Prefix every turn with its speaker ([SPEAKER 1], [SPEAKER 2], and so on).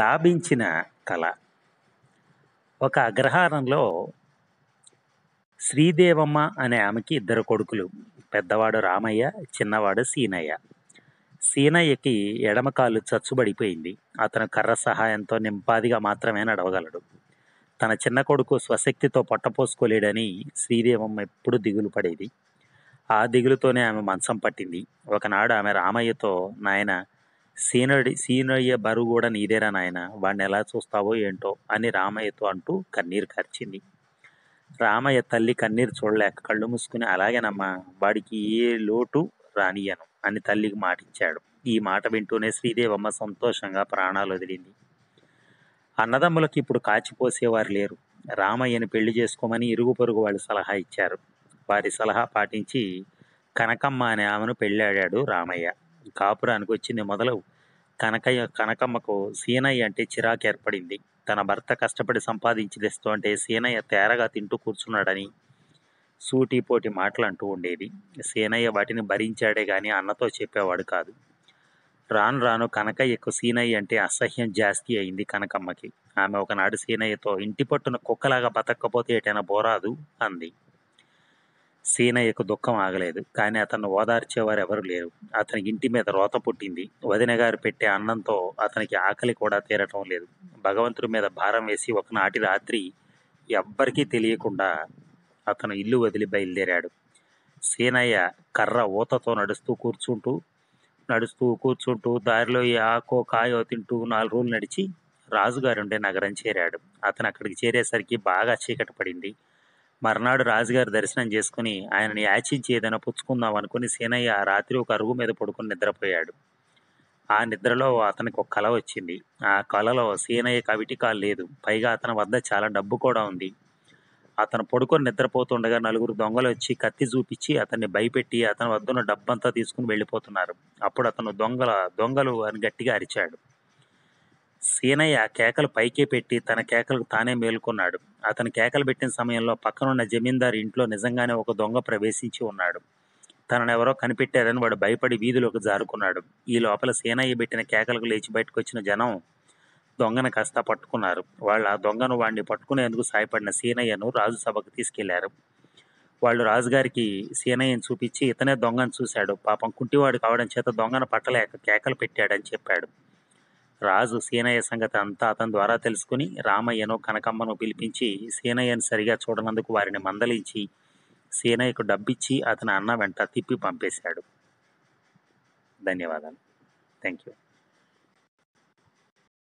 [SPEAKER 1] లాభించిన కళ ఒక అగ్రహారంలో శ్రీదేవమ్మ అనే ఆమెకి ఇద్దరు కొడుకులు పెద్దవాడు రామయ్య చిన్నవాడు సీనయ్య సీనయ్యకి ఎడమకాలు చచ్చుబడిపోయింది అతను కర్ర సహాయంతో నింపాదిగా మాత్రమే నడవగలడు తన చిన్న కొడుకు స్వశక్తితో పొట్టపోసుకోలేడని శ్రీదేవమ్మ ఎప్పుడు దిగులు పడేది ఆ దిగులుతోనే ఆమె మంచం పట్టింది ఒకనాడు ఆమె రామయ్యతో నాయన సీనడి సీనయ్య బరువు కూడా నీదేరా నాయన వాడిని ఎలా చూస్తావో ఏంటో అని రామయ్యతో అంటూ కన్నీరు కరిచింది రామయ్య తల్లి కన్నీరు చూడలేక కళ్ళు మూసుకుని అలాగేనమ్మా వాడికి ఏ లోటు రానియను అని తల్లికి మాటిచ్చాడు ఈ మాట వింటూనే శ్రీదేవమ్మ సంతోషంగా ప్రాణాలు వదిలింది అన్నదమ్ములకు ఇప్పుడు కాచిపోసేవారు లేరు రామయ్యని పెళ్లి చేసుకోమని ఇరుగు పొరుగు వాళ్ళు సలహా ఇచ్చారు వారి సలహా పాటించి కనకమ్మ అనే ఆమెను పెళ్ళాడాడు రామయ్య కాపురానికి వచ్చింది మొదలు కనకయ్య కనకమ్మకు సీనయ్య అంటే చిరాకు ఏర్పడింది తన భర్త కష్టపడి సంపాదించి తెస్తూ అంటే సీనయ్య తేరగా తింటూ కూర్చున్నాడని సూటిపోటి అంటూ ఉండేది సీనయ్య వాటిని భరించాడే కానీ అన్నతో చెప్పేవాడు కాదు రాను రాను కనకయ్యకు సీనయ్య అంటే అసహ్యం జాస్తి అయింది కనకమ్మకి ఆమె ఒకనాడు సీనయ్యతో ఇంటి పట్టున కుక్కలాగా బతక్కపోతే ఏటైనా బోరాదు అంది సీనయ్యకు దుఃఖం ఆగలేదు కానీ అతను ఓదార్చేవారు ఎవరు లేరు అతని ఇంటి మీద రోత పుట్టింది వదిన గారు పెట్టే అన్నంతో అతనికి ఆకలి కూడా తీరటం లేదు భగవంతుడి మీద భారం వేసి ఒకనాటి రాత్రి ఎవ్వరికీ తెలియకుండా అతను ఇల్లు వదిలి బయలుదేరాడు సీనయ్య కర్ర ఊతతో నడుస్తూ కూర్చుంటూ నడుస్తూ కూర్చుంటూ దారిలో ఈ ఆకో కాయో తింటూ నాలుగు రోజులు నడిచి రాజుగారుండే నగరం చేరాడు అతను అక్కడికి చేరేసరికి బాగా చీకటి పడింది మర్నాడు రాజుగారు దర్శనం చేసుకుని ఆయనని యాచించి ఏదైనా పుచ్చుకుందాం అనుకుని సీనయ్య ఆ రాత్రి ఒక అరుగు మీద పడుకుని నిద్రపోయాడు ఆ నిద్రలో అతనికి ఒక కళ వచ్చింది ఆ కళలో సీనయ్య కవిటి కాలు లేదు పైగా అతని వద్ద చాలా డబ్బు కూడా ఉంది అతను పడుకొని నిద్రపోతుండగా నలుగురు దొంగలు వచ్చి కత్తి చూపించి అతన్ని భయపెట్టి అతని వద్ద ఉన్న డబ్బంతా తీసుకుని వెళ్ళిపోతున్నారు అప్పుడు అతను దొంగల దొంగలు అని గట్టిగా అరిచాడు సీనయ్య కేకలు పైకే పెట్టి తన కేకలకు తానే మేలుకున్నాడు అతను కేకలు పెట్టిన సమయంలో పక్కనున్న జమీందారు ఇంట్లో నిజంగానే ఒక దొంగ ప్రవేశించి ఉన్నాడు ఎవరో కనిపెట్టారని వాడు భయపడి వీధిలోకి జారుకున్నాడు ఈ లోపల సీనయ్య పెట్టిన కేకలకు లేచి బయటకు వచ్చిన జనం దొంగను కాస్త పట్టుకున్నారు వాళ్ళు ఆ దొంగను వాడిని పట్టుకునేందుకు సాయపడిన సీనయ్యను రాజు సభకు తీసుకెళ్లారు వాళ్ళు రాజుగారికి సీనయ్యను చూపించి ఇతనే దొంగను చూశాడు పాపం కుంటివాడు కావడం చేత దొంగను పట్టలేక కేకలు పెట్టాడని చెప్పాడు రాజు సీనయ్య సంగతి అంతా అతని ద్వారా తెలుసుకుని రామయ్యను కనకమ్మను పిలిపించి సీనయ్యను సరిగా చూడనందుకు వారిని మందలించి సీనయ్యకు డబ్బిచ్చి అతని అన్న వెంట తిప్పి పంపేశాడు ధన్యవాదాలు థ్యాంక్ యూ